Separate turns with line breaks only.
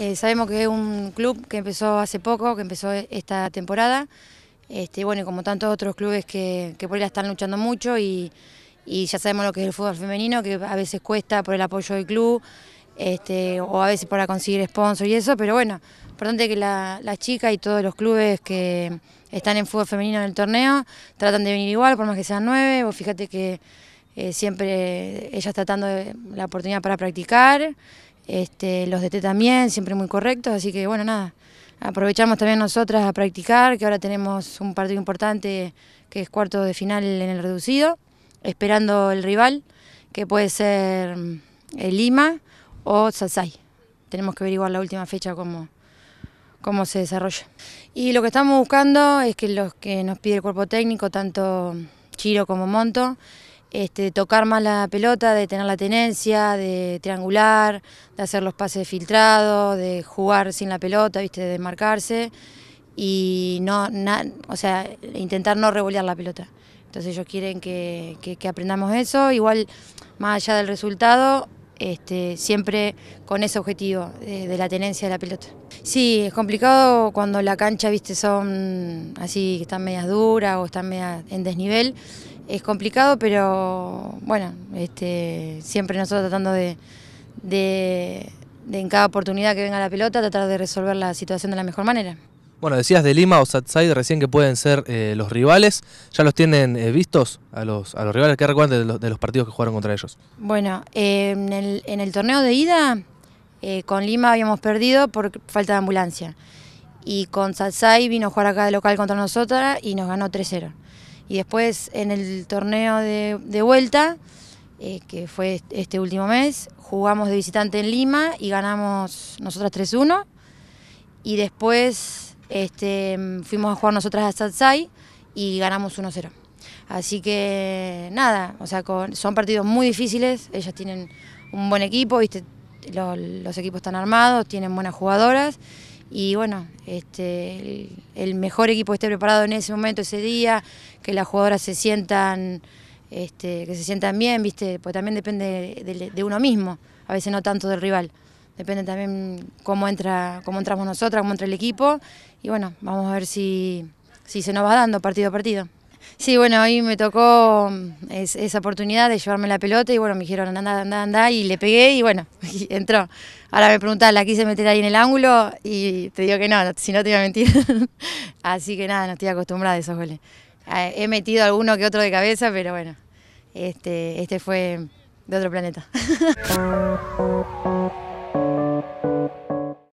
Eh, sabemos que es un club que empezó hace poco, que empezó e-, esta temporada, este, bueno, y como tantos otros clubes que, por ahí están luchando mucho y, ya sabemos lo que es el fútbol femenino, que a veces cuesta por el apoyo del club, este, o a veces para conseguir sponsor y eso, pero bueno, importante que la chica y todos los clubes que están en fútbol femenino en el torneo tratan de venir igual, por más que sean nueve, o fíjate que eh, siempre ella tratando de, la oportunidad para practicar, este, los T también, siempre muy correctos, así que bueno, nada, aprovechamos también nosotras a practicar, que ahora tenemos un partido importante que es cuarto de final en el reducido, esperando el rival, que puede ser mm, el Lima o Salsay. Tenemos que averiguar la última fecha cómo, cómo se desarrolla. Y lo que estamos buscando es que los que nos pide el cuerpo técnico, tanto Chiro como Monto, este, tocar más la pelota, de tener la tenencia, de triangular, de hacer los pases filtrados, de jugar sin la pelota, ¿viste? de marcarse y no, o sea, intentar no revolear la pelota. Entonces ellos quieren que, aprendamos eso, igual más allá del resultado, este, siempre con ese objetivo de, la tenencia de la pelota. Sí, es complicado cuando la cancha, viste, son así, que están medias duras o están en desnivel es complicado, pero bueno, este, siempre nosotros tratando de, de, en cada oportunidad que venga la pelota, tratar de resolver la situación de la mejor manera. Bueno, decías de Lima o Satsai recién que pueden ser eh, los rivales. ¿Ya los tienen eh, vistos a los, a los rivales? ¿Qué recuerdan de los, partidos que jugaron contra ellos? Bueno, eh, en, el, en, el, torneo de ida con Lima habíamos perdido por falta de ambulancia. Y con Satsai vino a jugar acá de local contra nosotras y nos ganó 3-0. Y después en el torneo de, vuelta, eh, que fue este último mes, jugamos de visitante en Lima y ganamos nosotras 3-1. Y después este, fuimos a jugar nosotras a Satsai y ganamos 1-0. Así que nada, o sea, son partidos muy difíciles, ellas tienen un buen equipo, ¿viste? los equipos están armados, tienen buenas jugadoras y bueno, este, el, mejor equipo esté preparado en ese momento, ese día, que las jugadoras se sientan, este, que se sientan bien, viste, pues también depende de, uno mismo, a veces no tanto del rival. Depende también cómo entra, cómo entramos nosotras, cómo entra el equipo. Y bueno, vamos a ver si, si se nos va dando partido a partido. Sí, bueno, ahí me tocó mm, esa oportunidad de llevarme la pelota y bueno, me dijeron anda, anda, anda y le pegué y bueno, entró. Ahora me preguntás, ¿la quise meter ahí en el ángulo? Y te digo que no, si no te iba a mentir. Así que nada, no estoy acostumbrada a esos goles. Eh, he metido alguno que otro de cabeza, pero bueno, este, este fue de otro planeta.